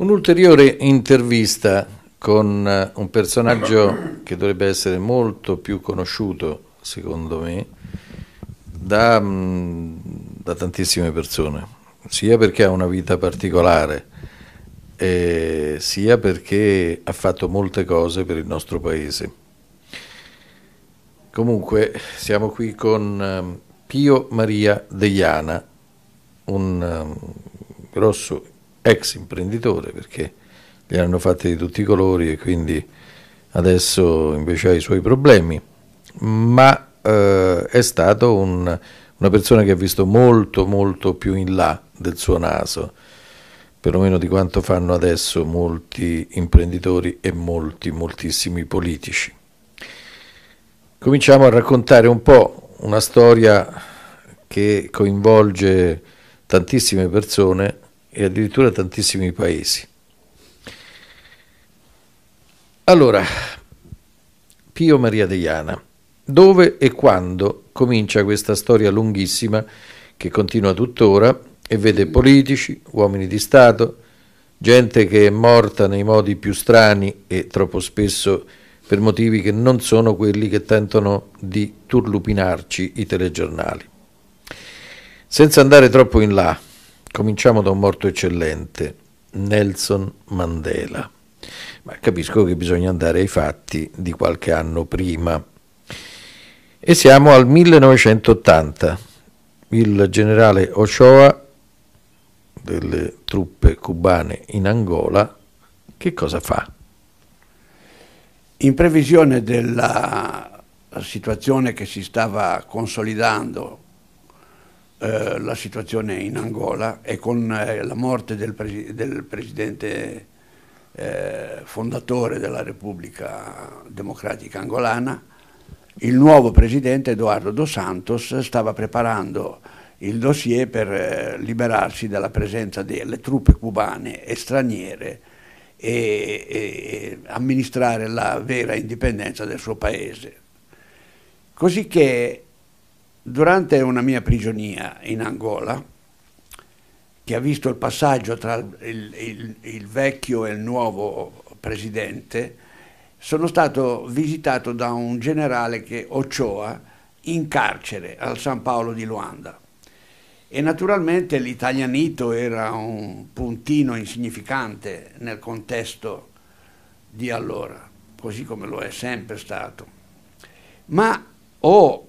Un'ulteriore intervista con eh, un personaggio che dovrebbe essere molto più conosciuto, secondo me, da, mm, da tantissime persone, sia perché ha una vita particolare, eh, sia perché ha fatto molte cose per il nostro paese. Comunque siamo qui con ehm, Pio Maria Deiana, un ehm, grosso ex imprenditore perché li hanno fatte di tutti i colori e quindi adesso invece ha i suoi problemi, ma eh, è stato un, una persona che ha visto molto molto più in là del suo naso, perlomeno di quanto fanno adesso molti imprenditori e molti, moltissimi politici. Cominciamo a raccontare un po' una storia che coinvolge tantissime persone e addirittura tantissimi paesi. Allora, Pio Maria Deiana, dove e quando comincia questa storia lunghissima che continua tuttora e vede politici, uomini di Stato, gente che è morta nei modi più strani e troppo spesso per motivi che non sono quelli che tentano di turlupinarci i telegiornali. Senza andare troppo in là, Cominciamo da un morto eccellente, Nelson Mandela. Ma capisco che bisogna andare ai fatti di qualche anno prima. E siamo al 1980. Il generale Ochoa delle truppe cubane in Angola, che cosa fa? In previsione della situazione che si stava consolidando eh, la situazione in Angola e con eh, la morte del, presi del presidente eh, fondatore della Repubblica Democratica Angolana, il nuovo presidente Edoardo Dos Santos stava preparando il dossier per eh, liberarsi dalla presenza delle truppe cubane e straniere e, e, amministrare la vera indipendenza del suo paese. Così che Durante una mia prigionia in Angola, che ha visto il passaggio tra il, il, il vecchio e il nuovo presidente, sono stato visitato da un generale che Ochoa in carcere al San Paolo di Luanda. E naturalmente l'italianito era un puntino insignificante nel contesto di allora, così come lo è sempre stato. Ma ho oh,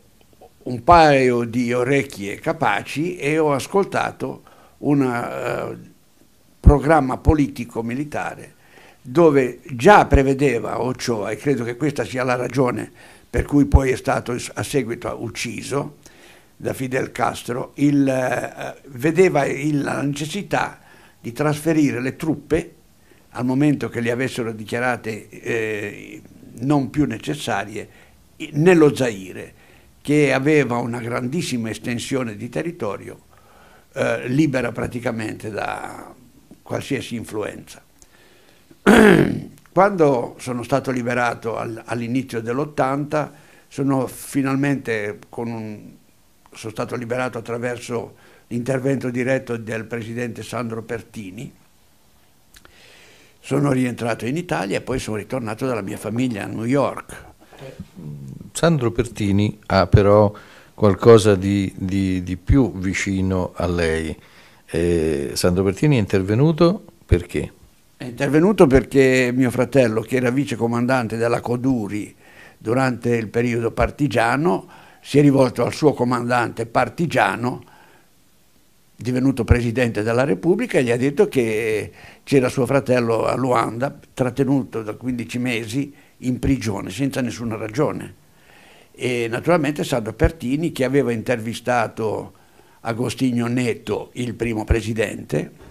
un paio di orecchie capaci e ho ascoltato un uh, eh, programma politico-militare dove già prevedeva Ochoa, cioè, e credo che questa sia la ragione per cui poi è stato a seguito ucciso da Fidel Castro, il, uh, vedeva il, la necessità di trasferire le truppe al momento che le avessero dichiarate eh, non più necessarie nello Zaire che aveva una grandissima estensione di territorio, eh, libera praticamente da qualsiasi influenza. Quando sono stato liberato al, all'inizio dell'80, sono finalmente un, sono stato liberato attraverso l'intervento diretto del presidente Sandro Pertini. Sono rientrato in Italia e poi sono ritornato dalla mia famiglia a New York, Mm, Sandro Pertini ha però qualcosa di, di, di più vicino a lei. Eh, Sandro Pertini è intervenuto perché? È intervenuto perché mio fratello, che era vicecomandante della Coduri durante il periodo partigiano, si è rivolto al suo comandante partigiano, divenuto presidente della Repubblica, e gli ha detto che c'era suo fratello a Luanda, trattenuto da 15 mesi in prigione senza nessuna ragione. E naturalmente Sandro Pertini, che aveva intervistato Agostinho Neto, il primo presidente,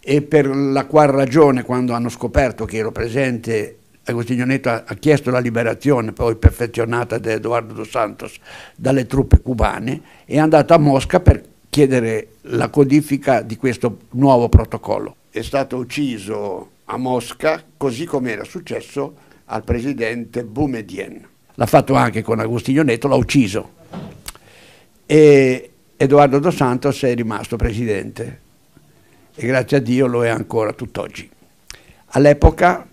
e per la qual ragione quando hanno scoperto che ero presente Agostinho Neto ha, ha chiesto la liberazione poi perfezionata da Edoardo Dos Santos dalle truppe cubane è andato a Mosca per chiedere la codifica di questo nuovo protocollo. È stato ucciso a Mosca così come era successo al presidente Boumedien. L'ha fatto anche con Agostinho Neto, l'ha ucciso. E Edoardo Dos Santos è rimasto presidente e grazie a Dio lo è ancora tutt'oggi. All'epoca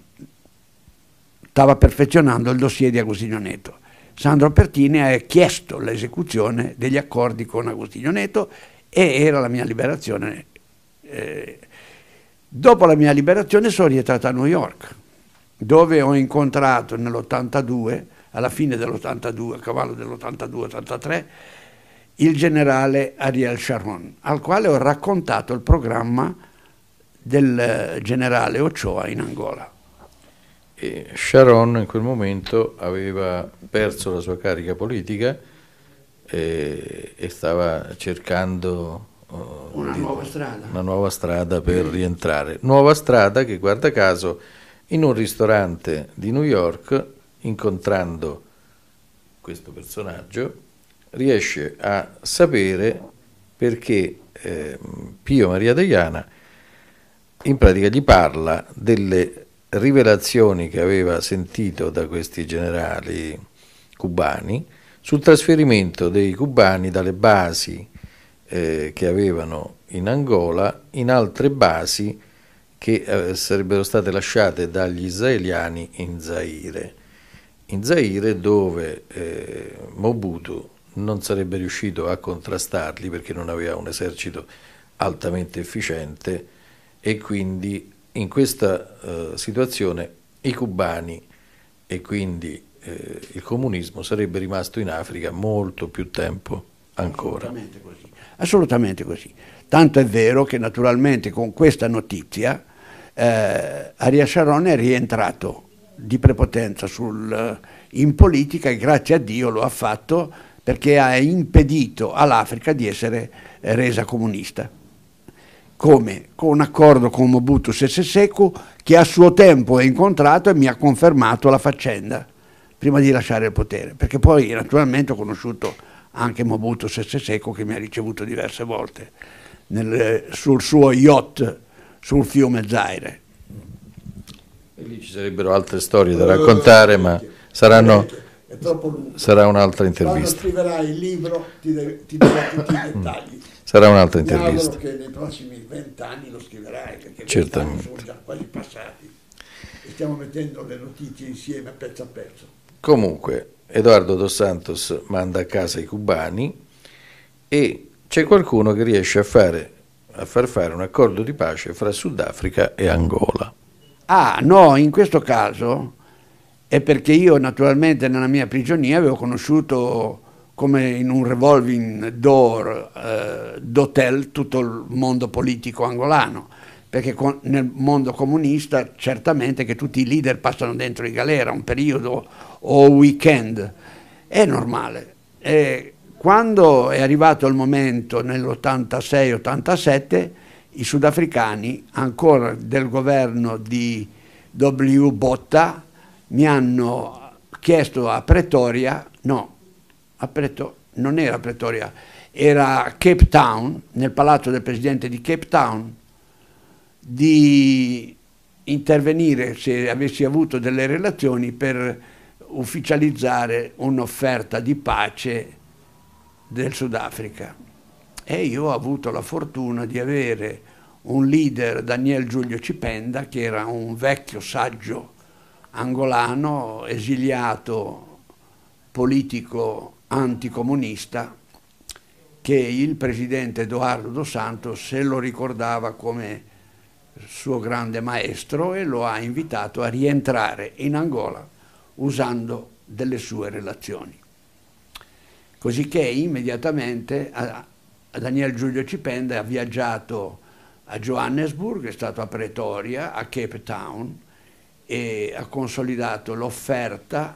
stava perfezionando il dossier di Agostinho Neto. Sandro Pertini ha chiesto l'esecuzione degli accordi con Agostinho Neto e era la mia liberazione. Eh, dopo la mia liberazione sono rientrato a New York dove ho incontrato nell'82, alla fine dell'82, a cavallo dell'82-83, il generale Ariel Sharon, al quale ho raccontato il programma del eh, generale Ochoa in Angola. E Sharon in quel momento aveva perso la sua carica politica e, e stava cercando oh, una, di, nuova una, nuova strada. per rientrare. Nuova strada che guarda caso in un ristorante di New York, incontrando questo personaggio, riesce a sapere perché eh, Pio Maria Deiana in pratica gli parla delle rivelazioni che aveva sentito da questi generali cubani sul trasferimento dei cubani dalle basi eh, che avevano in Angola in altre basi che eh, sarebbero state lasciate dagli israeliani in Zaire. In Zaire dove eh, Mobutu non sarebbe riuscito a contrastarli perché non aveva un esercito altamente efficiente e quindi in questa eh, situazione i cubani e quindi eh, il comunismo sarebbe rimasto in Africa molto più tempo ancora. Assolutamente così. Assolutamente così. Tanto è vero che naturalmente con questa notizia eh, Aria Sharon è rientrato di prepotenza sul, eh, in politica e grazie a Dio lo ha fatto perché ha impedito all'Africa di essere eh, resa comunista. Come? Con un accordo con Mobutu Sese Seko che a suo tempo ho incontrato e mi ha confermato la faccenda prima di lasciare il potere, perché poi naturalmente ho conosciuto anche Mobutu Sese Seko che mi ha ricevuto diverse volte nel, sul suo yacht sul fiume Zaire. E lì ci sarebbero altre storie da raccontare, eh, ma saranno, sarà un'altra intervista. Quando scriverai il libro ti, de- ti darò tutti i dettagli. Mm. Sarà un'altra intervista. Mi che nei prossimi vent'anni lo scriverai, perché Certamente. sono già quasi passati e stiamo mettendo le notizie insieme pezzo a pezzo. Comunque, Edoardo Dos Santos manda a casa i cubani e c'è qualcuno che riesce a, fare, a far fare un accordo di pace fra Sudafrica e Angola. Ah no, in questo caso è perché io naturalmente nella mia prigionia avevo conosciuto come in un revolving door eh, d'hotel tutto il mondo politico angolano, perché con, nel mondo comunista certamente che tutti i leader passano dentro in galera un periodo o un weekend, è normale. È, quando è arrivato il momento nell'86-87, i sudafricani, ancora del governo di W. Botta, mi hanno chiesto a Pretoria, no, a Preto, non era Pretoria, era Cape Town, nel palazzo del presidente di Cape Town, di intervenire se avessi avuto delle relazioni per ufficializzare un'offerta di pace del Sudafrica e io ho avuto la fortuna di avere un leader, Daniel Giulio Cipenda, che era un vecchio saggio angolano, esiliato, politico anticomunista, che il presidente Edoardo Dos Santos se lo ricordava come suo grande maestro e lo ha invitato a rientrare in Angola usando delle sue relazioni. Cosicché immediatamente a, a Daniel Giulio Cipenda ha viaggiato a Johannesburg, è stato a Pretoria, a Cape Town e ha consolidato l'offerta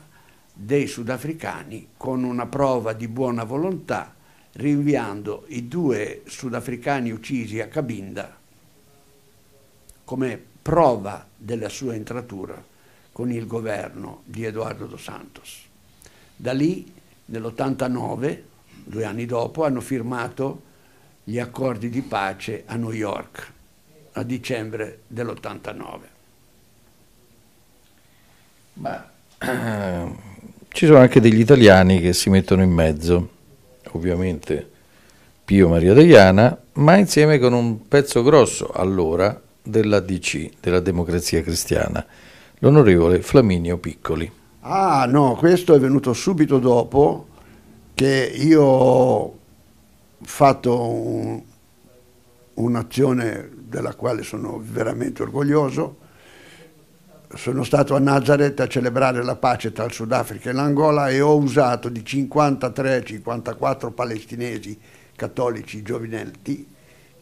dei sudafricani con una prova di buona volontà rinviando i due sudafricani uccisi a Cabinda come prova della sua entratura con il governo di Edoardo Dos Santos. Da lì nell'89, due anni dopo, hanno firmato gli accordi di pace a New York a dicembre dell'89. Ma ci sono anche degli italiani che si mettono in mezzo, ovviamente Pio Maria Deiana, ma insieme con un pezzo grosso allora della DC, della Democrazia Cristiana, l'onorevole Flaminio Piccoli. Ah no, questo è venuto subito dopo che io ho fatto un, un'azione della quale sono veramente orgoglioso. Sono stato a Nazareth a celebrare la pace tra il Sudafrica e l'Angola e ho usato di 53-54 palestinesi cattolici giovinetti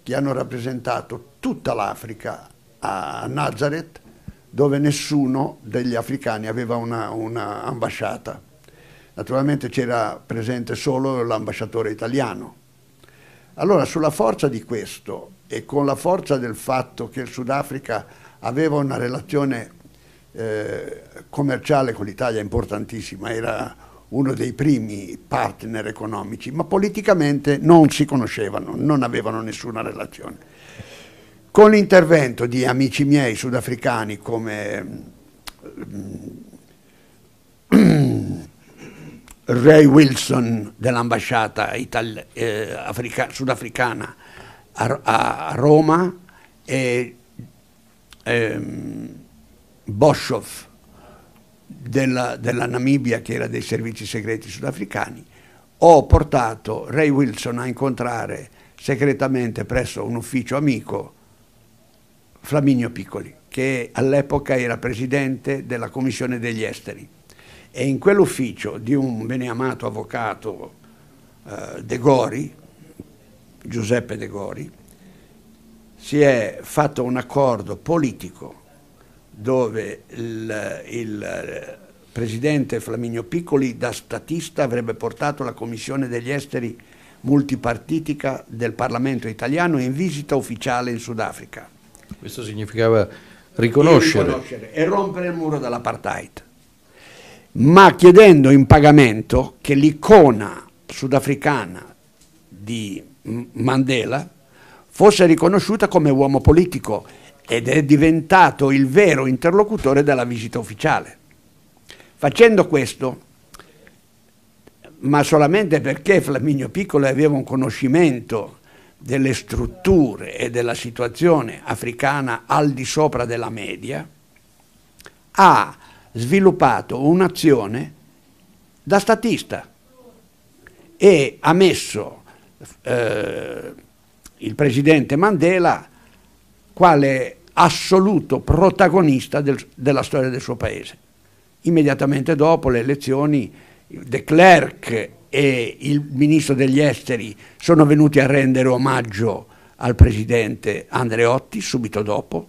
che hanno rappresentato tutta l'Africa a Nazareth dove nessuno degli africani aveva un'ambasciata. una Naturalmente c'era presente solo l'ambasciatore italiano. Allora sulla forza di questo e con la forza del fatto che il Sudafrica aveva una relazione eh, commerciale con l'Italia importantissima, era uno dei primi partner economici, ma politicamente non si conoscevano, non avevano nessuna relazione. Con l'intervento di amici miei sudafricani come mm, Ray Wilson dell'ambasciata eh, sudafricana a, a, Roma e ehm, Boschoff della, della, Namibia che era dei servizi segreti sudafricani, ho portato Ray Wilson a incontrare segretamente presso un ufficio amico Flaminio Piccoli, che all'epoca era presidente della Commissione degli Esteri. E in quell'ufficio di un beneamato avvocato eh, De Gori, Giuseppe De Gori, si è fatto un accordo politico dove il, il presidente Flaminio Piccoli da statista avrebbe portato la Commissione degli Esteri multipartitica del Parlamento italiano in visita ufficiale in Sudafrica questo significava riconoscere. riconoscere e rompere il muro dell'apartheid. Ma chiedendo in pagamento che l'icona sudafricana di Mandela fosse riconosciuta come uomo politico ed è diventato il vero interlocutore della visita ufficiale. Facendo questo, ma solamente perché Flaminio Piccolo aveva un conoscimento delle strutture e della situazione africana al di sopra della media, ha sviluppato un'azione da statista e ha messo eh, il presidente Mandela quale assoluto protagonista del, della storia del suo paese. Immediatamente dopo le elezioni De Klerk e il ministro degli esteri sono venuti a rendere omaggio al presidente Andreotti subito dopo,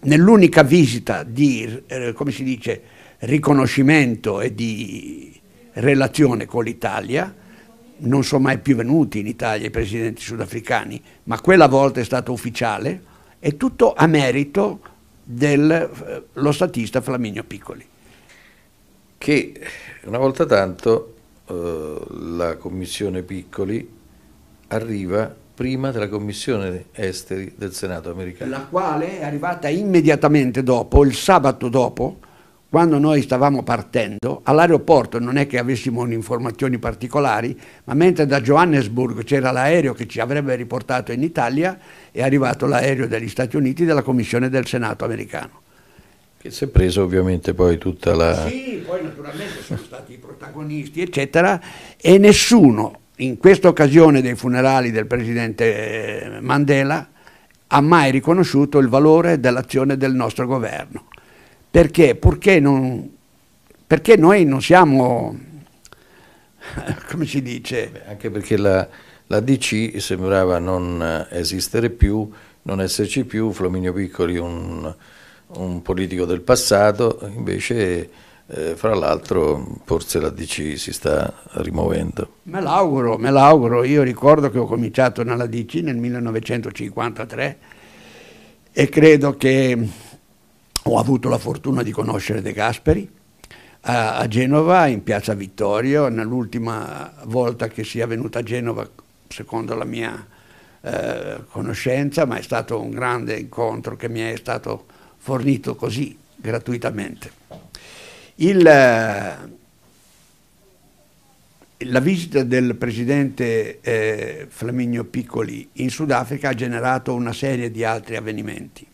nell'unica visita di, eh, come si dice, riconoscimento e di relazione con l'Italia, non sono mai più venuti in Italia i presidenti sudafricani, ma quella volta è stato ufficiale è tutto a merito dello eh, statista Flaminio Piccoli. Che una volta tanto eh, la commissione Piccoli arriva prima della commissione esteri del Senato americano. La quale è arrivata immediatamente dopo, il sabato dopo, quando noi stavamo partendo, all'aeroporto non è che avessimo informazioni particolari, ma mentre da Johannesburg c'era l'aereo che ci avrebbe riportato in Italia, è arrivato l'aereo degli Stati Uniti della Commissione del Senato americano. Che si è preso ovviamente poi tutta la... Sì, poi naturalmente sono stati i protagonisti, eccetera, e nessuno in questa occasione dei funerali del presidente eh, Mandela ha mai riconosciuto il valore dell'azione del nostro governo. Perché? Perché, non, perché noi non siamo, come si dice... anche perché la, la DC sembrava non eh, esistere più, non esserci più, Flaminio Piccoli un un politico del passato, invece eh, fra l'altro forse la DC si sta rimuovendo. Me l'auguro, me l'auguro. Io ricordo che ho cominciato nella DC nel 1953 e credo che ho avuto la fortuna di conoscere De Gasperi a, a Genova, in piazza Vittorio, nell'ultima volta che sia venuta a Genova, secondo la mia eh, conoscenza, ma è stato un grande incontro che mi è stato fornito così gratuitamente. Il, eh, la visita del presidente eh, Flaminio Piccoli in Sudafrica ha generato una serie di altri avvenimenti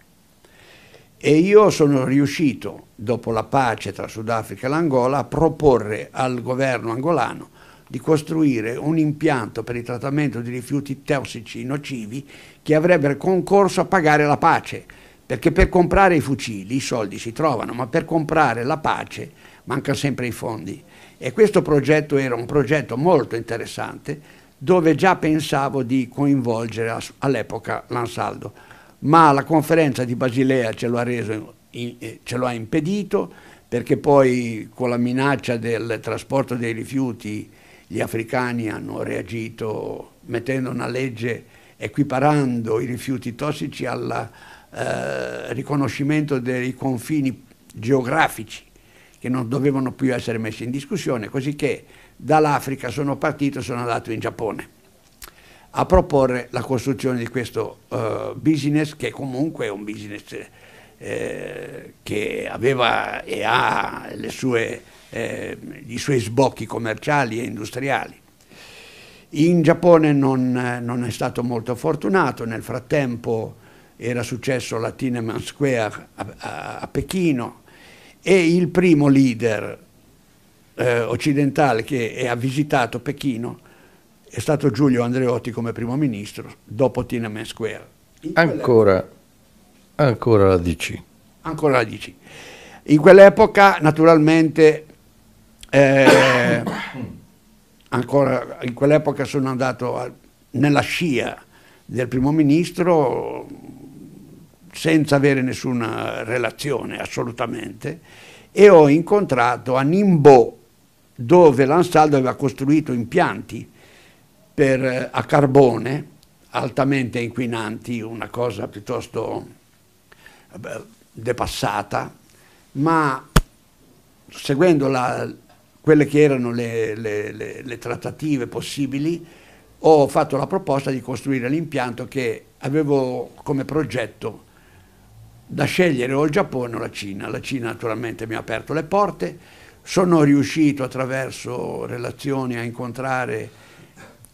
e io sono riuscito, dopo la pace tra Sudafrica e l'Angola, a proporre al governo angolano di costruire un impianto per il trattamento di rifiuti tossici nocivi che avrebbe concorso a pagare la pace perché per comprare i fucili i soldi si trovano, ma per comprare la pace mancano sempre i fondi. E questo progetto era un progetto molto interessante dove già pensavo di coinvolgere all'epoca l'Ansaldo, ma la conferenza di Basilea ce lo ha, reso, eh, ce lo ha impedito perché poi con la minaccia del trasporto dei rifiuti gli africani hanno reagito mettendo una legge equiparando i rifiuti tossici alla, eh, riconoscimento dei confini geografici che non dovevano più essere messi in discussione, così che dall'Africa sono partito e sono andato in Giappone a proporre la costruzione di questo uh, business che comunque è un business eh, che aveva e ha sue, eh, i suoi sbocchi commerciali e industriali. In Giappone non, non è stato molto fortunato, nel frattempo era successo alla Tineman Square a, a, a Pechino e il primo leader eh, occidentale che ha visitato Pechino è stato Giulio Andreotti come primo ministro dopo Tineman Square. Ancora, ancora la DC. Ancora la DC. In quell'epoca naturalmente eh, ancora in quell'epoca sono andato a, nella scia del primo ministro senza avere nessuna relazione assolutamente e ho incontrato a Nimbo dove l'Ansaldo aveva costruito impianti per, eh, a carbone altamente inquinanti, una cosa piuttosto eh, depassata, ma seguendo la, quelle che erano le, le, le, le trattative possibili ho fatto la proposta di costruire l'impianto che avevo come progetto da scegliere o il Giappone o la Cina. La Cina naturalmente mi ha aperto le porte, sono riuscito attraverso relazioni a incontrare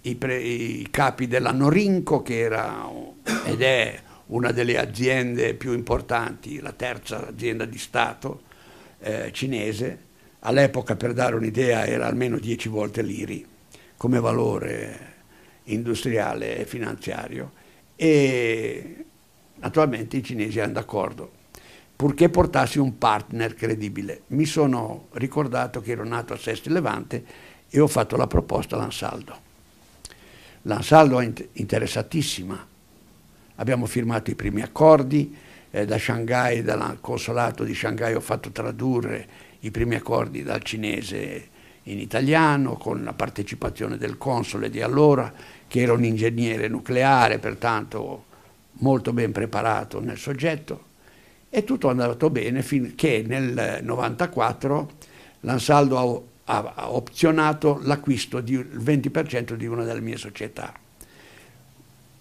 i, pre, i capi della Norinco che era ed è una delle aziende più importanti, la terza azienda di Stato eh, cinese, all'epoca per dare un'idea era almeno 10 volte l'IRI come valore industriale e finanziario e naturalmente i cinesi erano d'accordo, purché portassi un partner credibile. Mi sono ricordato che ero nato a Sesti Levante e ho fatto la proposta all'Ansaldo. L'Ansaldo è interessatissima, abbiamo firmato i primi accordi, eh, da Shanghai, dal consolato di Shanghai ho fatto tradurre i primi accordi dal cinese in italiano, con la partecipazione del console di allora, che era un ingegnere nucleare, pertanto molto ben preparato nel soggetto, e tutto è andato bene finché nel 1994 l'Ansaldo ha, ha opzionato l'acquisto del 20% di una delle mie società.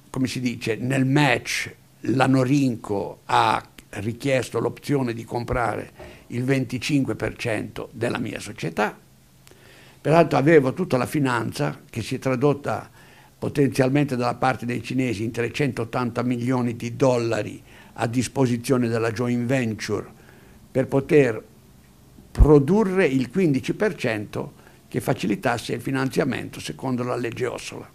Come si dice, nel match l'Anorinco ha richiesto l'opzione di comprare il 25% della mia società Peraltro avevo tutta la finanza che si è tradotta potenzialmente dalla parte dei cinesi in 380 milioni di dollari a disposizione della joint venture per poter produrre il 15% che facilitasse il finanziamento secondo la legge Ossola.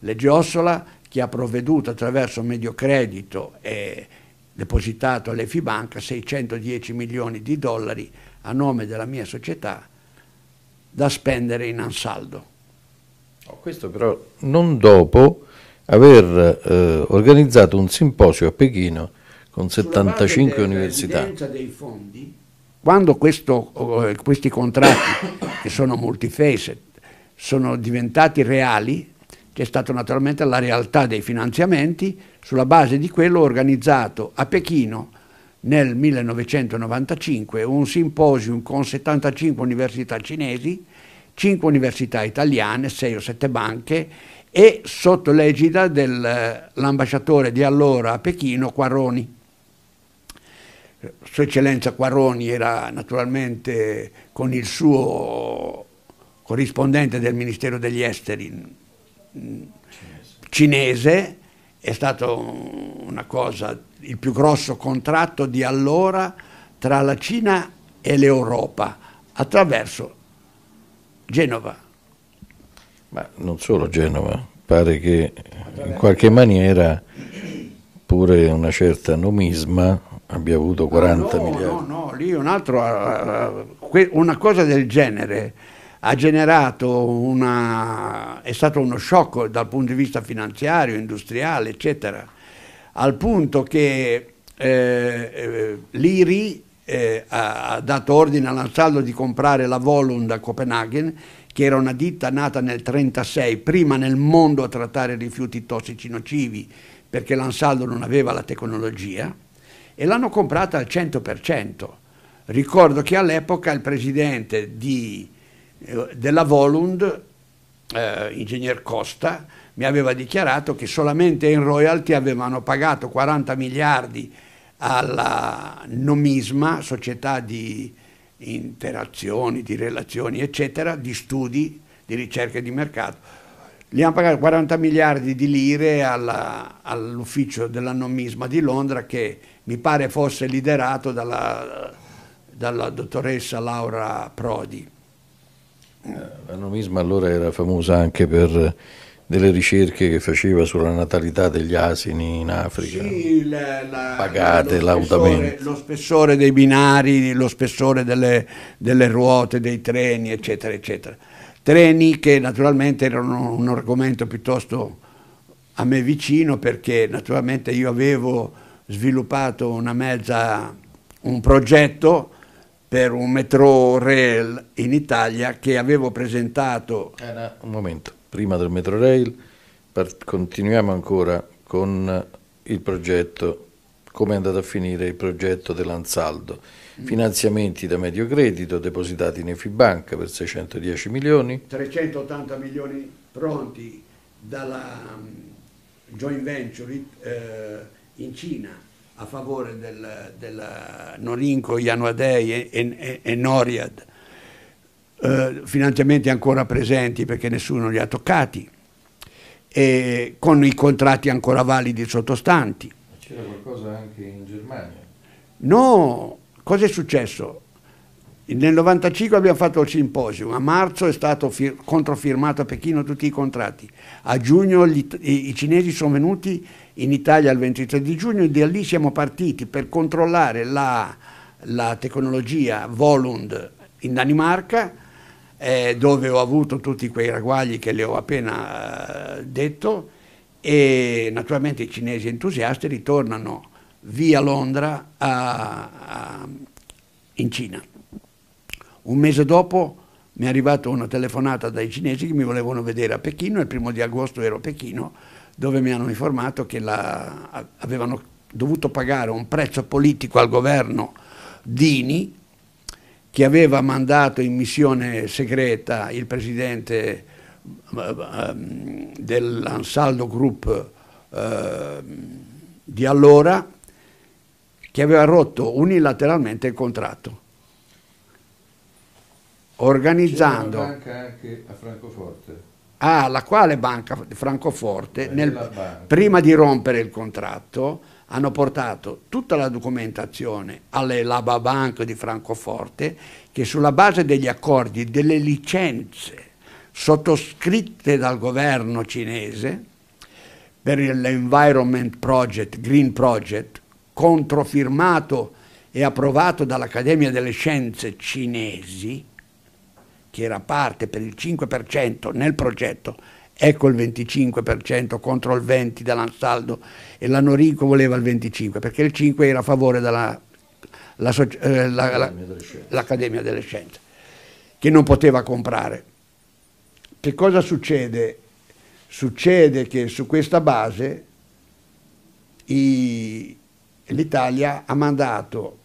Legge Ossola che ha provveduto attraverso Mediocredito e depositato all'Efibanca 610 milioni di dollari a nome della mia società da spendere in ansaldo. Oh, questo però non dopo aver eh, organizzato un simposio a Pechino con 75 università. dei fondi, quando questo, eh, questi contratti, che sono multifacet, sono diventati reali, c'è stata naturalmente la realtà dei finanziamenti, sulla base di quello organizzato a Pechino nel 1995 un simposium con 75 università cinesi, 5 università italiane, 6 o 7 banche e sotto l'egida dell'ambasciatore eh, di allora a Pechino, Quarroni. Sua Eccellenza Quarroni era naturalmente con il suo corrispondente del Ministero degli Esteri mm, mm, cinese, cinese è stato una cosa, il più grosso contratto di allora tra la Cina e l'Europa attraverso Genova. Ma non solo Genova, pare che in qualche maniera pure una certa nomisma abbia avuto 40 no, no, miliardi. No, no, lì un altro, eh, eh, una cosa del genere ha generato una, è stato uno shock dal punto di vista finanziario, industriale, eccetera, al punto che eh, l'IRI eh, eh ha dato ordine all'Ansaldo di comprare la Volund a Copenaghen, che era una ditta nata nel 1936, prima nel mondo a trattare rifiuti tossici nocivi, perché l'Ansaldo non aveva la tecnologia, e l'hanno comprata al 100%. Ricordo che all'epoca il presidente di eh, della Volund, eh, ingegner Costa, mi aveva dichiarato che solamente in royalty avevano pagato 40 miliardi alla Nomisma, società di interazioni, di relazioni, eccetera, di studi, di ricerche di mercato. Gli hanno pagato 40 miliardi di lire all'ufficio della Nomisma di Londra che mi pare fosse liderato dalla, dalla dottoressa Laura Prodi. Eh, la nomisma allora era famosa anche per delle ricerche che faceva sulla natalità degli asini in Africa, sì, la, la, pagate lautamente. lo spessore dei binari, lo spessore delle, delle, ruote, dei treni, eccetera, eccetera. Treni che naturalmente erano un argomento piuttosto a me vicino perché naturalmente io avevo sviluppato una mezza, un progetto per un metro rail in Italia che avevo presentato. Era un momento, prima del metro rail continuiamo ancora con il progetto, come è andato a finire il progetto dell'Ansaldo. Mm. Finanziamenti da medio credito depositati in Efibanca per 610 milioni. 380 milioni pronti dalla mm, joint venture eh, in Cina a favore del, della Norinco, Ianuadei e, e, e Noriad, eh, finanziamenti ancora presenti perché nessuno li ha toccati, e con i contratti ancora validi sottostanti. C'era qualcosa anche in Germania? No, cosa è successo? Nel 1995 abbiamo fatto il simposio, a marzo è stato controfirmato a Pechino tutti i contratti, a giugno gli, i, i cinesi sono venuti in Italia il 23 di giugno e da lì siamo partiti per controllare la, la tecnologia Volund in Danimarca eh, dove ho avuto tutti quei ragguagli che le ho appena eh, detto e naturalmente i cinesi entusiasti ritornano via Londra a, a, in Cina. Un mese dopo mi è arrivata una telefonata dai cinesi che mi volevano vedere a Pechino, il primo di agosto ero a Pechino, dove mi hanno informato che la, avevano dovuto pagare un prezzo politico al governo Dini, che aveva mandato in missione segreta il presidente ehm, dell'Ansaldo Group eh, di allora, che aveva rotto unilateralmente il contratto organizzando... C'è una banca anche a Francoforte. Ah, la quale banca di Francoforte, eh, nel, banca. prima di rompere il contratto, hanno portato tutta la documentazione alle Laba Bank di Francoforte che sulla base degli accordi, delle licenze sottoscritte dal governo cinese per l'Environment Project, Green Project, controfirmato e approvato dall'Accademia delle Scienze cinesi, che era parte per il 5% nel progetto, ecco il 25% contro il 20% dell'Ansaldo e la Norico voleva il 25% perché il 5% era a favore dell'Accademia eh, delle Scienze che non poteva comprare. Che cosa succede? Succede che su questa base l'Italia ha mandato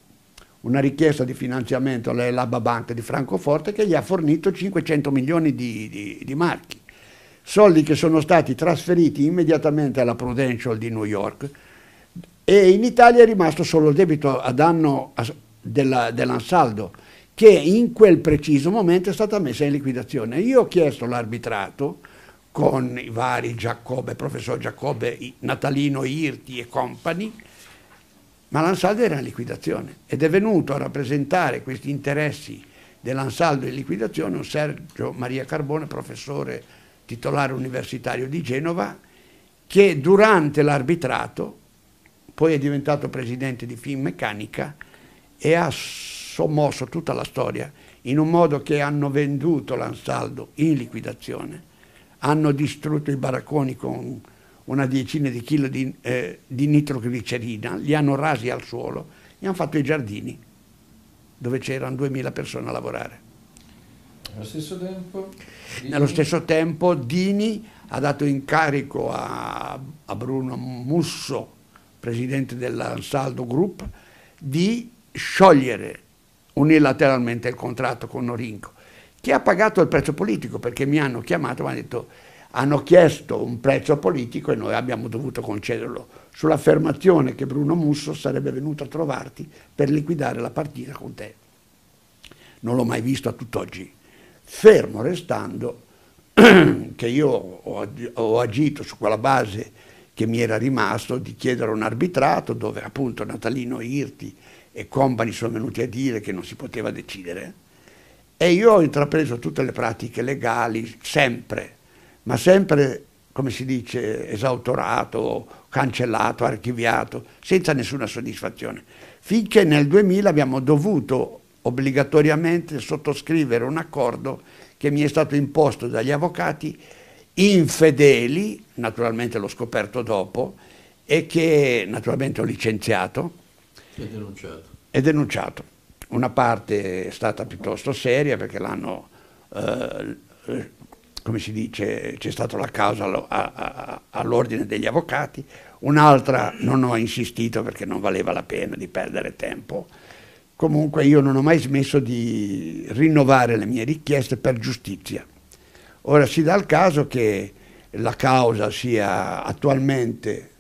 una richiesta di finanziamento all'Elaba Bank di Francoforte che gli ha fornito 500 milioni di, di, di marchi, soldi che sono stati trasferiti immediatamente alla Prudential di New York e in Italia è rimasto solo il debito a danno della, dell'ansaldo che in quel preciso momento è stata messa in liquidazione. Io ho chiesto l'arbitrato con i vari Giacobbe, professor Giacobbe, Natalino Irti e compagni, ma l'Ansaldo era in liquidazione ed è venuto a rappresentare questi interessi dell'Ansaldo in liquidazione un Sergio Maria Carbone, professore titolare universitario di Genova, che durante l'arbitrato poi è diventato presidente di Finmeccanica e ha sommosso tutta la storia in un modo che hanno venduto l'Ansaldo in liquidazione, hanno distrutto i baracconi con una decina di chili di, eh, di nitroglicerina, li hanno rasi al suolo e hanno fatto i giardini dove c'erano 2000 persone a lavorare. Nello stesso tempo? Dini... Nello stesso tempo Dini ha dato incarico a, a Bruno Musso, presidente dell'Ansaldo Group, di sciogliere unilateralmente il contratto con Norinco, che ha pagato il prezzo politico perché mi hanno chiamato e mi hanno detto hanno chiesto un prezzo politico e noi abbiamo dovuto concederlo sull'affermazione che Bruno Musso sarebbe venuto a trovarti per liquidare la partita con te. Non l'ho mai visto a tutt'oggi, fermo restando che io ho, agito su quella base che mi era rimasto di chiedere un arbitrato dove appunto Natalino Irti e Company sono venuti a dire che non si poteva decidere e io ho intrapreso tutte le pratiche legali sempre ma sempre, come si dice, esautorato, cancellato, archiviato, senza nessuna soddisfazione. Finché nel 2000 abbiamo dovuto obbligatoriamente sottoscrivere un accordo che mi è stato imposto dagli avvocati infedeli, naturalmente l'ho scoperto dopo, e che naturalmente ho licenziato. E denunciato. E denunciato. Una parte è stata piuttosto seria perché l'hanno eh, come si dice, c'è stata la causa all'ordine degli avvocati, un'altra non ho insistito perché non valeva la pena di perdere tempo. Comunque io non ho mai smesso di rinnovare le mie richieste per giustizia. Ora si dà il caso che la causa sia attualmente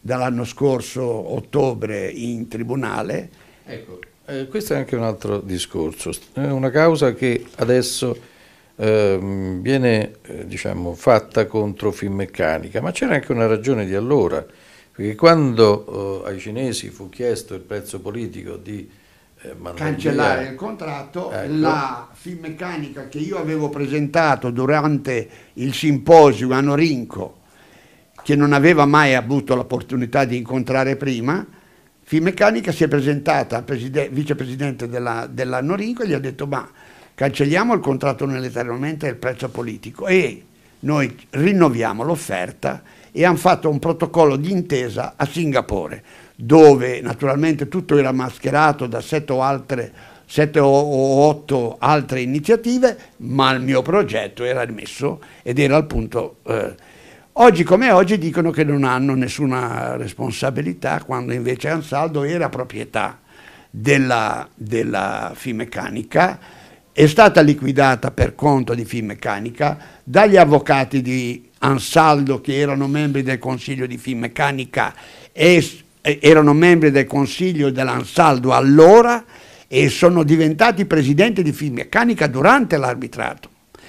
dall'anno scorso ottobre in tribunale. Ecco, eh, questo è anche un altro discorso, è una causa che adesso Ehm, eh, viene diciamo, fatta contro Finmeccanica, ma c'era anche una ragione di allora, perché quando eh, ai cinesi fu chiesto il prezzo politico di eh, cancellare il contratto, ecco. la Finmeccanica che io avevo presentato durante il simposio a Norinco, che non aveva mai avuto l'opportunità di incontrare prima, Finmeccanica si è presentata al vicepresidente della, della Norinco e gli ha detto ma cancelliamo il contratto unilateralmente il prezzo politico e noi rinnoviamo l'offerta e hanno fatto un protocollo di intesa a Singapore, dove naturalmente tutto era mascherato da sette o, altre, sette o otto altre iniziative, ma il mio progetto era rimesso ed era al punto... Eh, Oggi come oggi dicono che non hanno nessuna responsabilità quando invece Ansaldo era proprietà della, della Fimeccanica è stata liquidata per conto di Finmeccanica dagli avvocati di Ansaldo che erano membri del consiglio di Finmeccanica e erano membri del consiglio dell'Ansaldo allora e sono diventati presidenti di Finmeccanica durante l'arbitrato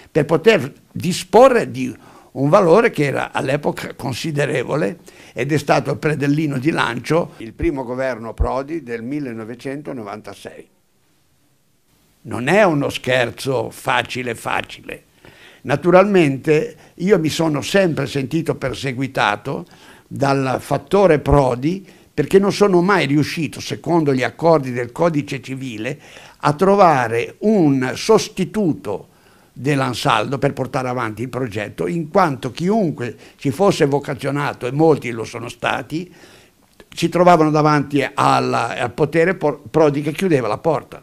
per poter disporre di un valore che era all'epoca considerevole ed è stato il predellino di lancio il primo governo Prodi del 1996 non è uno scherzo facile facile. Naturalmente io mi sono sempre sentito perseguitato dal fattore Prodi perché non sono mai riuscito, secondo gli accordi del codice civile, a trovare un sostituto dell'Ansaldo per portare avanti il progetto, in quanto chiunque si fosse vocazionato, e molti lo sono stati, si trovavano davanti al, al potere Prodi che chiudeva la porta.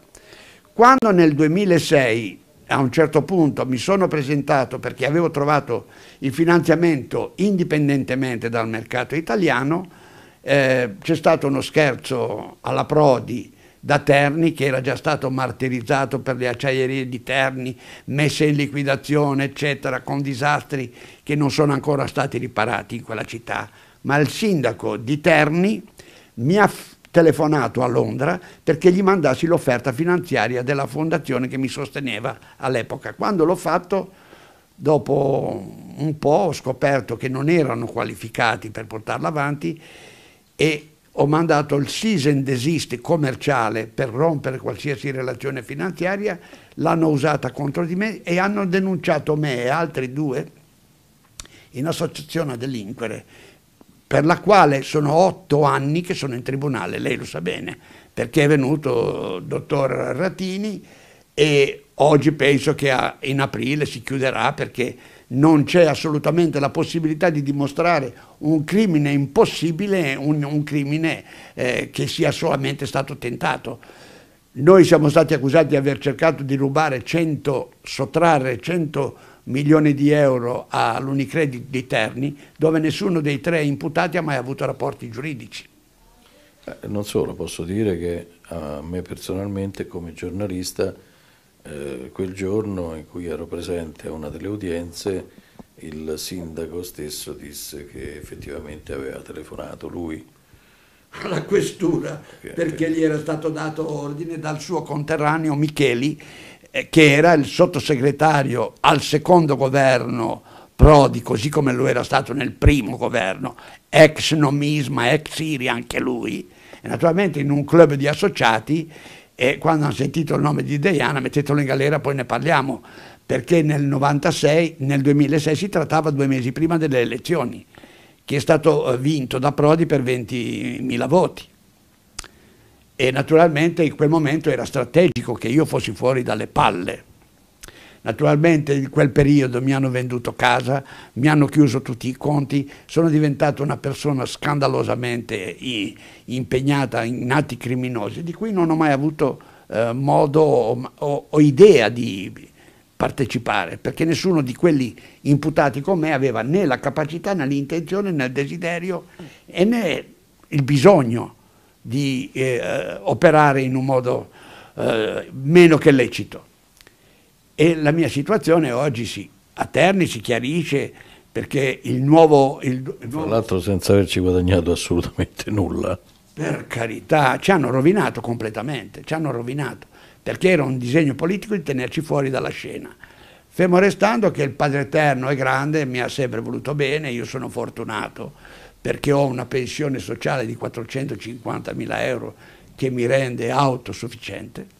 Quando nel 2006 a un certo punto mi sono presentato perché avevo trovato il finanziamento indipendentemente dal mercato italiano, eh, c'è stato uno scherzo alla Prodi da Terni che era già stato martirizzato per le acciaierie di Terni, messe in liquidazione, eccetera, con disastri che non sono ancora stati riparati in quella città. Ma il sindaco di Terni mi ha telefonato a Londra perché gli mandassi l'offerta finanziaria della fondazione che mi sosteneva all'epoca. Quando l'ho fatto, dopo un po' ho scoperto che non erano qualificati per portarla avanti e ho mandato il season desist commerciale per rompere qualsiasi relazione finanziaria, l'hanno usata contro di me e hanno denunciato me e altri due in associazione a delinquere per la quale sono otto anni che sono in tribunale, lei lo sa bene, perché è venuto il dottor Ratini e oggi penso che in aprile si chiuderà perché non c'è assolutamente la possibilità di dimostrare un crimine impossibile, un, un crimine eh, che sia solamente stato tentato. Noi siamo stati accusati di aver cercato di rubare 100, sottrarre 100 milioni di euro all'Unicredit di Terni, dove nessuno dei tre imputati ha mai avuto rapporti giuridici. Eh, non solo, posso dire che a me personalmente come giornalista eh, quel giorno in cui ero presente a una delle udienze il sindaco stesso disse che effettivamente aveva telefonato lui alla questura perché gli era stato dato ordine dal suo conterraneo Micheli eh, che era il sottosegretario al secondo governo Prodi, così come lo era stato nel primo governo, ex nomisma, ex Siri anche lui, e naturalmente in un club di associati e quando hanno sentito il nome di Deiana mettetelo in galera poi ne parliamo, perché nel 96, nel 2006 si trattava due mesi prima delle elezioni, che è stato eh, vinto da Prodi per 20.000 voti e naturalmente in quel momento era strategico che io fossi fuori dalle palle. Naturalmente in quel periodo mi hanno venduto casa, mi hanno chiuso tutti i conti, sono diventato una persona scandalosamente impegnata in atti criminosi di cui non ho mai avuto eh, modo o, o, idea di partecipare, perché nessuno di quelli imputati con me aveva né la capacità né l'intenzione né il desiderio e né il bisogno di eh, operare in un modo eh, meno che lecito. E la mia situazione oggi si a si chiarisce perché il nuovo... Il, il nuovo... Tra l'altro senza averci guadagnato assolutamente nulla. Per carità, ci hanno rovinato completamente, ci hanno rovinato, perché era un disegno politico di tenerci fuori dalla scena. Fermo restando che il Padre Eterno è grande, mi ha sempre voluto bene, io sono fortunato perché ho una pensione sociale di 450.000 euro che mi rende autosufficiente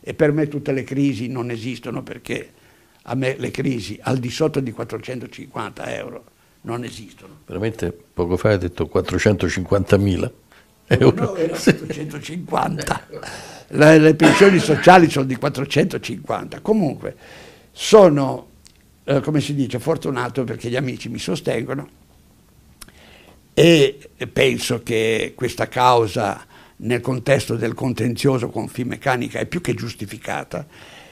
e per me tutte le crisi non esistono perché a me le crisi al di sotto di 450 euro non esistono. Veramente poco fa hai detto 450.000 euro. No, era 450. le, le pensioni sociali sono di 450. Comunque sono, eh, come si dice, fortunato perché gli amici mi sostengono e penso che questa causa nel contesto del contenzioso con Finmeccanica è più che giustificata.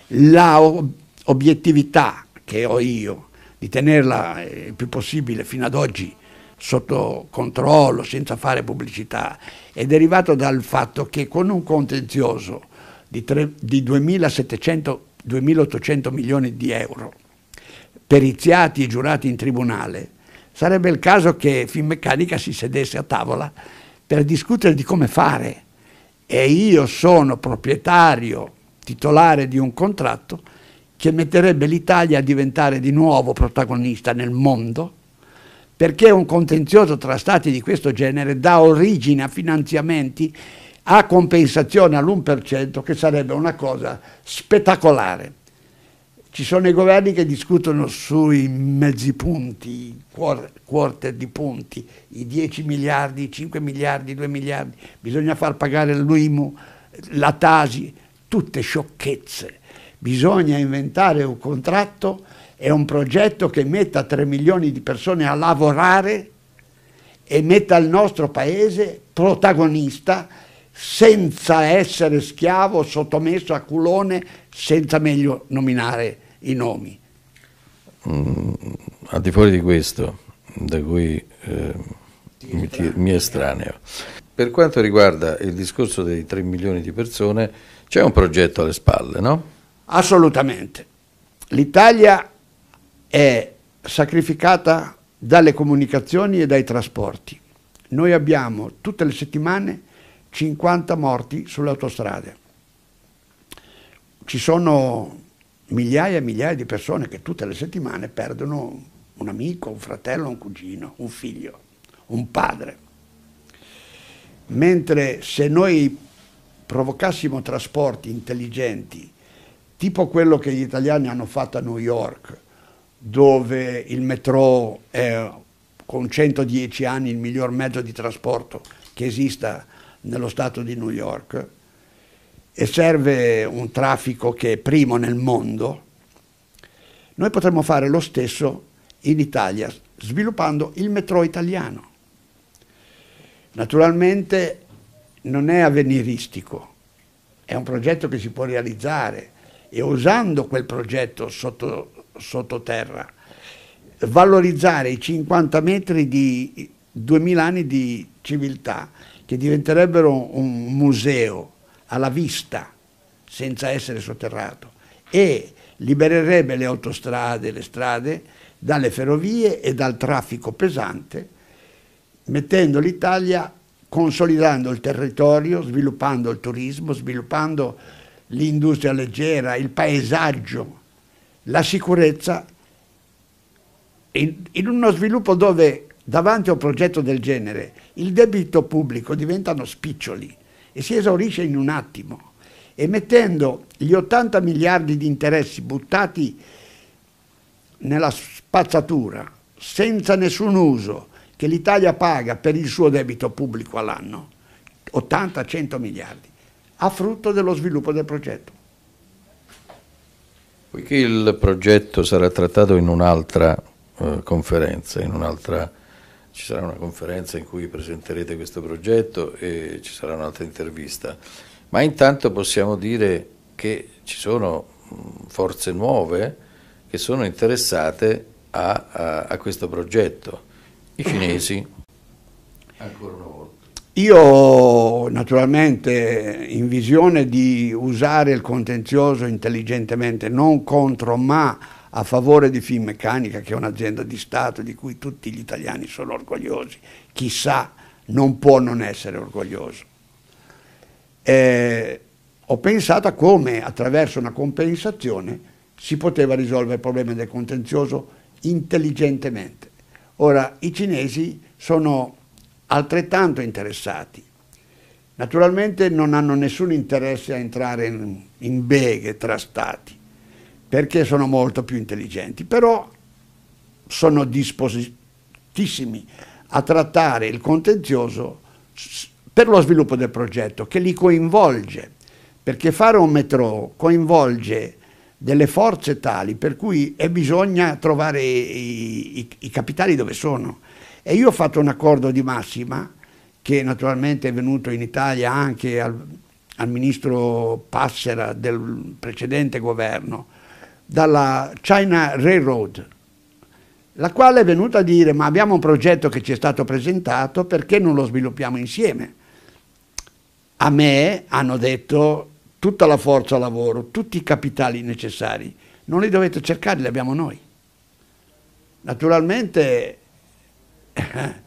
La ob- obiettività che ho io di tenerla eh, il più possibile fino ad oggi sotto controllo, senza fare pubblicità, è derivato dal fatto che con un contenzioso di, tre, di 2.800 milioni di euro, periziati e giurati in tribunale, Sarebbe il caso che Finmeccanica si sedesse a tavola per discutere di come fare e io sono proprietario titolare di un contratto che metterebbe l'Italia a diventare di nuovo protagonista nel mondo perché un contenzioso tra stati di questo genere dà origine a finanziamenti a compensazione all'1% che sarebbe una cosa spettacolare. Ci sono i governi che discutono sui mezzi punti, quarter di punti, i 10 miliardi, 5 miliardi, 2 miliardi, bisogna far pagare l'UIMU, la Tasi, tutte sciocchezze. Bisogna inventare un contratto e un progetto che metta 3 milioni di persone a lavorare e metta il nostro paese protagonista senza essere schiavo, sottomesso a culone, senza meglio nominare i nomi. Mm, al di fuori di questo, da cui eh, mi, mi estraneo, per quanto riguarda il discorso dei 3 milioni di persone, c'è un progetto alle spalle, no? Assolutamente. L'Italia è sacrificata dalle comunicazioni e dai trasporti. Noi abbiamo tutte le settimane 50 morti sulle autostrade. Ci sono migliaia e migliaia di persone che tutte le settimane perdono un amico, un fratello, un cugino, un figlio, un padre. Mentre se noi provocassimo trasporti intelligenti, tipo quello che gli italiani hanno fatto a New York, dove il metro è con 110 anni il miglior mezzo di trasporto che esista nello stato di New York, e serve un traffico che è primo nel mondo, noi potremmo fare lo stesso in Italia, sviluppando il metro italiano. Naturalmente non è avveniristico, è un progetto che si può realizzare e usando quel progetto sottoterra, sotto valorizzare i 50 metri di 2000 anni di civiltà che diventerebbero un museo alla vista senza essere sotterrato e libererebbe le autostrade, le strade dalle ferrovie e dal traffico pesante, mettendo l'Italia, consolidando il territorio, sviluppando il turismo, sviluppando l'industria leggera, il paesaggio, la sicurezza, in, in uno sviluppo dove davanti a un progetto del genere il debito pubblico diventano spiccioli e si esaurisce in un attimo. E mettendo gli 80 miliardi di interessi buttati nella spazzatura, senza nessun uso, che l'Italia paga per il suo debito pubblico all'anno, 80-100 miliardi, a frutto dello sviluppo del progetto. Poiché il progetto sarà trattato in un'altra eh, conferenza, in un'altra ci sarà una conferenza in cui presenterete questo progetto e ci sarà un'altra intervista, ma intanto possiamo dire che ci sono forze nuove che sono interessate a, a, a questo progetto, i cinesi, ancora una volta. Io naturalmente in visione di usare il contenzioso intelligentemente, non contro ma a favore di Finmeccanica, che è un'azienda di Stato di cui tutti gli italiani sono orgogliosi. Chissà, non può non essere orgoglioso. Eh, ho pensato a come attraverso una compensazione si poteva risolvere il problema del contenzioso intelligentemente. Ora, i cinesi sono altrettanto interessati. Naturalmente non hanno nessun interesse a entrare in, in beghe tra stati, perché sono molto più intelligenti, però sono dispositissimi a trattare il contenzioso per lo sviluppo del progetto, che li coinvolge, perché fare un metro coinvolge delle forze tali per cui bisogna trovare i, i, i, capitali dove sono. E io ho fatto un accordo di massima, che naturalmente è venuto in Italia anche al, al ministro Passera del precedente governo, dalla China Railroad, la quale è venuta a dire ma abbiamo un progetto che ci è stato presentato, perché non lo sviluppiamo insieme? A me hanno detto tutta la forza lavoro, tutti i capitali necessari, non li dovete cercare, li abbiamo noi. Naturalmente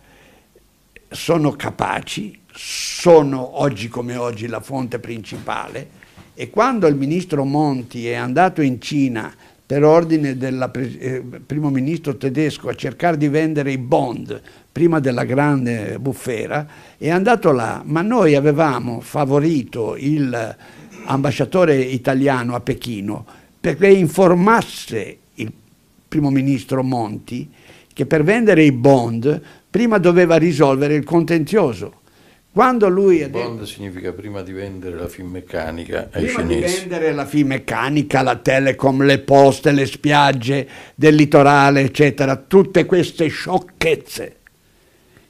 sono capaci, sono oggi come oggi la fonte principale, e quando il ministro Monti è andato in Cina per ordine del eh, primo ministro tedesco a cercare di vendere i bond prima della grande bufera, è andato là, ma noi avevamo favorito l'ambasciatore italiano a Pechino perché informasse il primo ministro Monti che per vendere i bond prima doveva risolvere il contenzioso quando lui ha detto, Bond significa prima di vendere la Finmeccanica ai prima cinesi. Prima di vendere la Finmeccanica, la Telecom, le poste, le spiagge del litorale, eccetera, tutte queste sciocchezze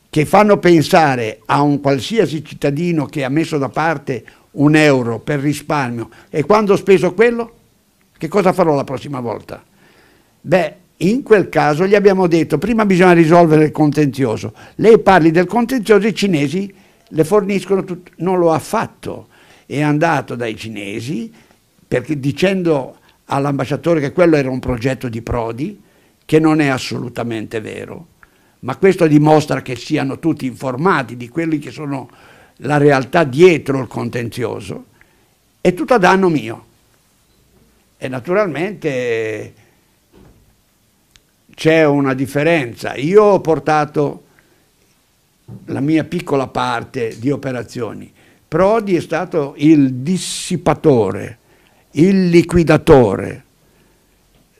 che fanno pensare a un qualsiasi cittadino che ha messo da parte un euro per risparmio e quando ho speso quello, che cosa farò la prossima volta? Beh, in quel caso gli abbiamo detto prima bisogna risolvere il contenzioso. Lei parli del contenzioso, i cinesi le forniscono tutto, non lo ha fatto, è andato dai cinesi perché dicendo all'ambasciatore che quello era un progetto di Prodi, che non è assolutamente vero, ma questo dimostra che siano tutti informati di quelli che sono la realtà dietro il contenzioso, è tutto a danno mio. E naturalmente c'è una differenza. Io ho portato la mia piccola parte di operazioni. Prodi è stato il dissipatore, il liquidatore,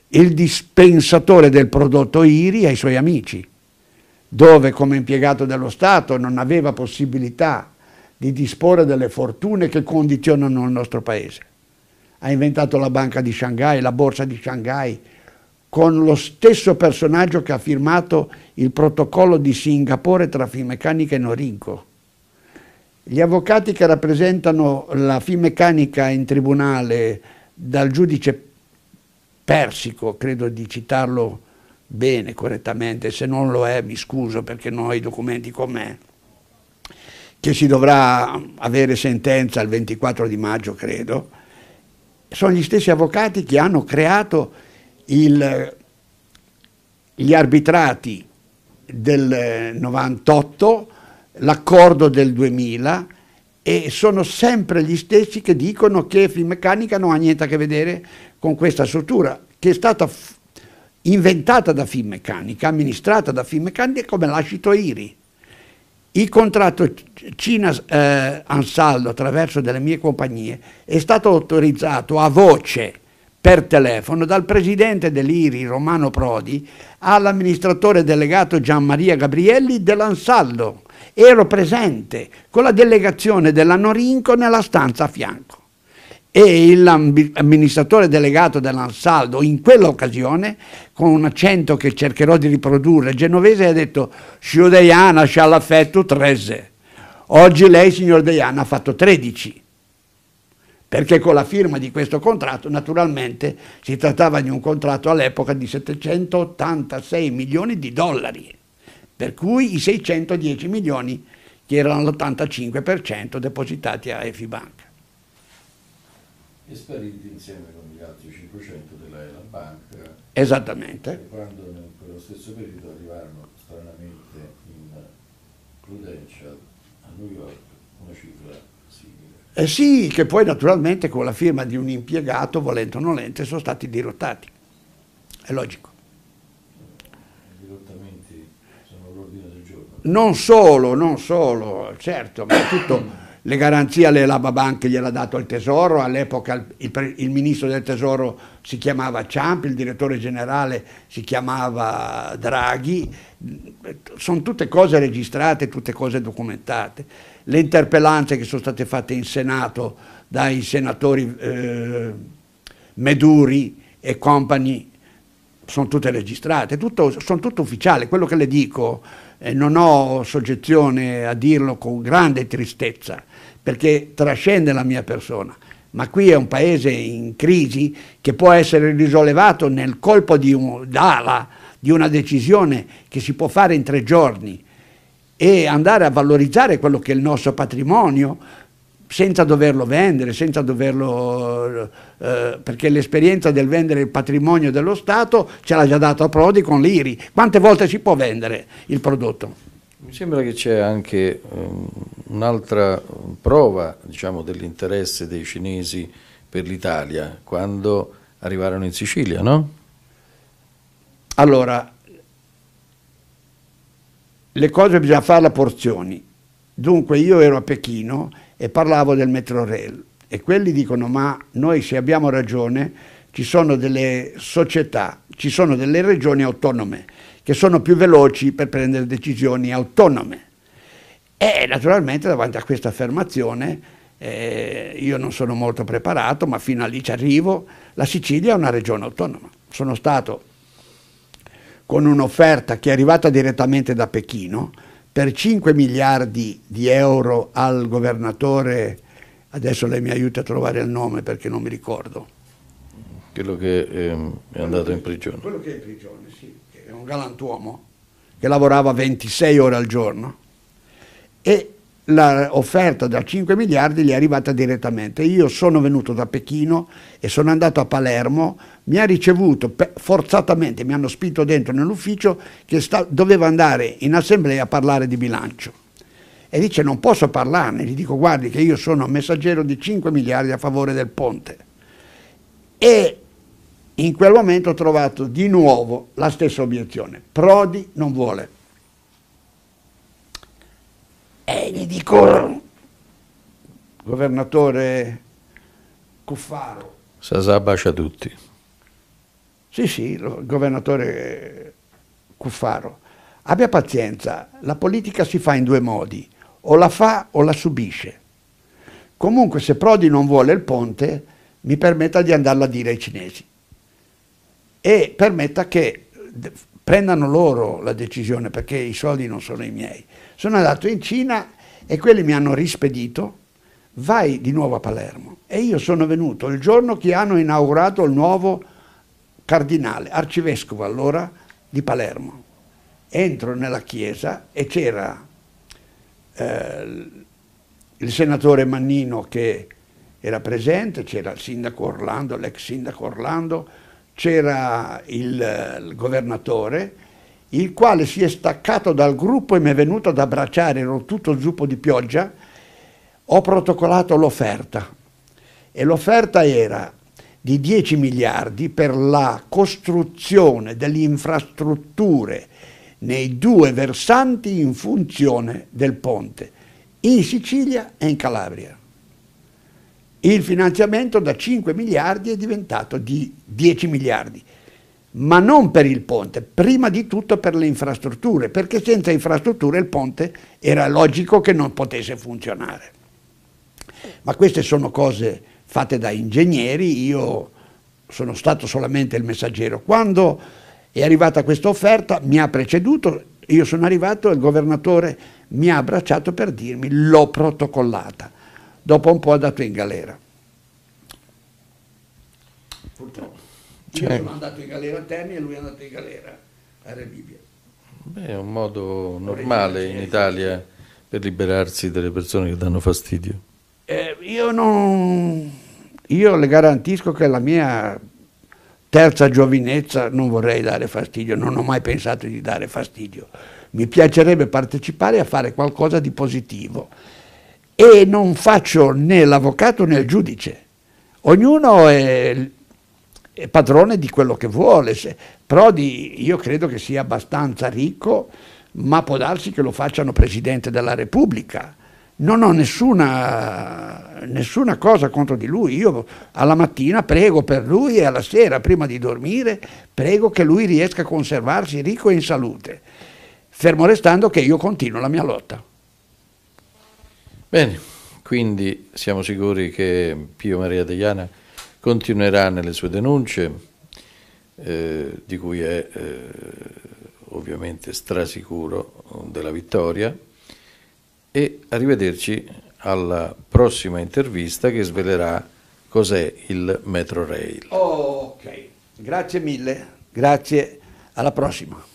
il dispensatore del prodotto IRI ai suoi amici, dove come impiegato dello Stato non aveva possibilità di disporre delle fortune che condizionano il nostro paese. Ha inventato la banca di Shanghai, la borsa di Shanghai, con lo stesso personaggio che ha firmato il protocollo di Singapore tra Finmeccanica e Norinco. Gli avvocati che rappresentano la Finmeccanica in tribunale dal giudice persico, credo di citarlo bene, correttamente, se non lo è mi scuso perché non ho i documenti con me, che si dovrà avere sentenza il 24 di maggio, credo, sono gli stessi avvocati che hanno creato il, gli arbitrati del 98, l'accordo del 2000 e sono sempre gli stessi che dicono che Finmeccanica non ha niente a che vedere con questa struttura che è stata inventata da Finmeccanica, amministrata da Finmeccanica come lascito IRI. Il contratto Cina-Ansaldo eh, attraverso delle mie compagnie è stato autorizzato a voce per telefono dal presidente dell'IRI Romano Prodi all'amministratore delegato Gian Maria Gabrielli dell'Ansaldo. Ero presente con la delegazione della Norinco nella stanza a fianco e l'amministratore delegato dell'Ansaldo in quell'occasione, con un accento che cercherò di riprodurre genovese, ha detto «Signor Deiana, c'ha 13». Oggi lei, signor Deiana, ha fatto 13 perché con la firma di questo contratto naturalmente si trattava di un contratto all'epoca di 786 milioni di dollari, per cui i 610 milioni che erano l'85% depositati a Efibanca. E spariti insieme con gli altri 500 della Ela Banca. Esattamente. E quando in quello stesso periodo arrivarono stranamente in prudenza a New York una cifra eh sì, che poi naturalmente con la firma di un impiegato, volente o nolente, sono stati dirottati. È logico. I dirottamenti sono l'ordine del giorno. Non solo, non solo, certo, ma tutto le garanzie alle lavabanche gliel'ha dato il tesoro, all'epoca il, il, ministro del tesoro si chiamava Ciampi, il direttore generale si chiamava Draghi, sono tutte cose registrate, tutte cose documentate. Le interpellanze che sono state fatte in Senato dai senatori eh, Meduri e compagni sono tutte registrate, tutto, sono tutto ufficiale, quello che le dico eh, non ho soggezione a dirlo con grande tristezza, perché trascende la mia persona, ma qui è un paese in crisi che può essere risollevato nel colpo di un, d'ala di una decisione che si può fare in tre giorni e andare a valorizzare quello che è il nostro patrimonio, senza doverlo vendere, senza doverlo, eh, perché l'esperienza del vendere il patrimonio dello Stato ce l'ha già dato a Prodi con l'IRI. Quante volte si può vendere il prodotto? Mi sembra che c'è anche um, un'altra prova diciamo, dell'interesse dei cinesi per l'Italia quando arrivarono in Sicilia, no? Allora, le cose bisogna farle a porzioni. Dunque io ero a Pechino e parlavo del metro rail e quelli dicono ma noi se abbiamo ragione ci sono delle società, ci sono delle regioni autonome che sono più veloci per prendere decisioni autonome. E naturalmente davanti a questa affermazione eh, io non sono molto preparato, ma fino a lì ci arrivo, la Sicilia è una regione autonoma. Sono stato con un'offerta che è arrivata direttamente da Pechino, per 5 miliardi di euro al governatore, adesso lei mi aiuta a trovare il nome perché non mi ricordo. Quello che ehm, è, andato in prigione. Quello che è in prigione, sì, che è un galantuomo che lavorava 26 ore al giorno e l'offerta da 5 miliardi gli è arrivata direttamente. Io sono venuto da Pechino e sono andato a Palermo, mi ha ricevuto forzatamente, mi hanno spinto dentro nell'ufficio che doveva andare in assemblea a parlare di bilancio. E dice non posso parlarne, gli dico guardi che io sono messaggero di 5 miliardi a favore del ponte. E in quel momento ho trovato di nuovo la stessa obiezione. Prodi non vuole e gli dico governatore Cuffaro. Sasà bacia tutti. Sì, sì, il governatore Cuffaro. Abbia pazienza, la politica si fa in due modi, o la fa o la subisce. Comunque se Prodi non vuole il ponte, mi permetta di andarla a dire ai cinesi e permetta che prendano loro la decisione perché i soldi non sono i miei. Sono andato in Cina e quelli mi hanno rispedito, vai di nuovo a Palermo. E io sono venuto il giorno che hanno inaugurato il nuovo cardinale, arcivescovo allora di Palermo. Entro nella chiesa e c'era eh, il senatore Mannino che era presente, c'era il sindaco Orlando, l'ex sindaco Orlando, c'era il, il governatore, il quale si è staccato dal gruppo e mi è venuto ad abbracciare, ero tutto zuppo di pioggia, ho protocolato l'offerta e l'offerta era di 10 miliardi per la costruzione delle infrastrutture nei due versanti in funzione del ponte, in Sicilia e in Calabria. Il finanziamento da 5 miliardi è diventato di 10 miliardi, ma non per il ponte, prima di tutto per le infrastrutture, perché senza infrastrutture il ponte era logico che non potesse funzionare. Ma queste sono cose fatte da ingegneri, io sono stato solamente il messaggero. Quando è arrivata questa offerta mi ha preceduto, io sono arrivato e il governatore mi ha abbracciato per dirmi l'ho protocollata dopo un po' è andato in galera. Purtroppo. Cioè. Io sono andato in galera a Terni e lui è andato in galera a Rebibbia. Beh, è un modo normale in Italia per liberarsi delle persone che danno fastidio. Eh, io, non, io le garantisco che la mia terza giovinezza non vorrei dare fastidio, non ho mai pensato di dare fastidio. Mi piacerebbe partecipare a fare qualcosa di positivo e non faccio né l'avvocato né il giudice. Ognuno è, è padrone di quello che vuole. Se, Prodi io credo che sia abbastanza ricco, ma può darsi che lo facciano Presidente della Repubblica. Non ho nessuna, nessuna cosa contro di lui. Io alla mattina prego per lui e alla sera, prima di dormire, prego che lui riesca a conservarsi ricco e in salute. Fermo restando che io continuo la mia lotta. Bene, quindi siamo sicuri che Pio Maria Deiana continuerà nelle sue denunce, eh, di cui è eh, ovviamente strasicuro della vittoria, e arrivederci alla prossima intervista che svelerà cos'è il Metro Rail. Oh, ok, grazie mille, grazie, alla prossima.